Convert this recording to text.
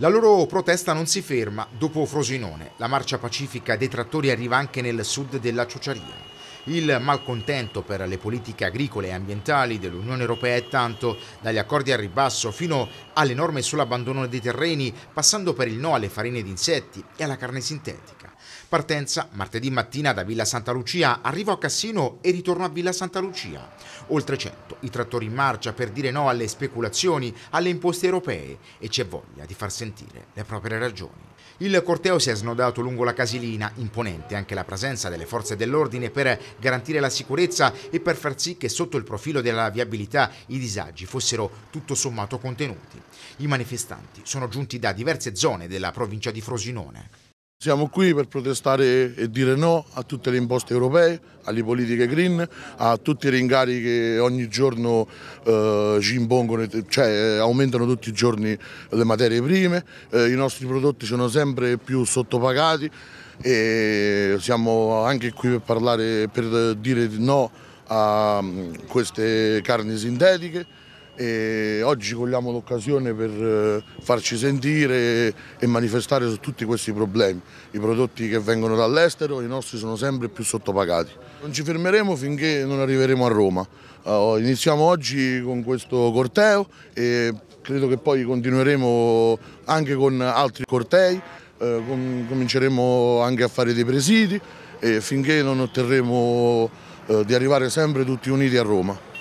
La loro protesta non si ferma dopo Frosinone. La marcia pacifica dei trattori arriva anche nel sud della Ciociaria. Il malcontento per le politiche agricole e ambientali dell'Unione Europea è tanto, dagli accordi al ribasso fino alle norme sull'abbandono dei terreni, passando per il no alle farine di insetti e alla carne sintetica. Partenza martedì mattina da Villa Santa Lucia, arrivo a Cassino e ritorno a Villa Santa Lucia. Oltre 100 i trattori in marcia per dire no alle speculazioni, alle imposte europee e c'è voglia di far sentire le proprie ragioni. Il corteo si è snodato lungo la Casilina, imponente anche la presenza delle forze dell'ordine per garantire la sicurezza e per far sì che sotto il profilo della viabilità i disagi fossero tutto sommato contenuti. I manifestanti sono giunti da diverse zone della provincia di Frosinone. Siamo qui per protestare e dire no a tutte le imposte europee, alle politiche green, a tutti i ringari che ogni giorno eh, ci impongono, cioè aumentano tutti i giorni le materie prime, eh, i nostri prodotti sono sempre più sottopagati e siamo anche qui per, parlare, per dire no a mm, queste carni sintetiche e oggi cogliamo l'occasione per eh, farci sentire e manifestare su tutti questi problemi. I prodotti che vengono dall'estero, i nostri sono sempre più sottopagati. Non ci fermeremo finché non arriveremo a Roma. Eh, iniziamo oggi con questo corteo e credo che poi continueremo anche con altri cortei, eh, cominceremo anche a fare dei presidi e finché non otterremo di arrivare sempre tutti uniti a Roma.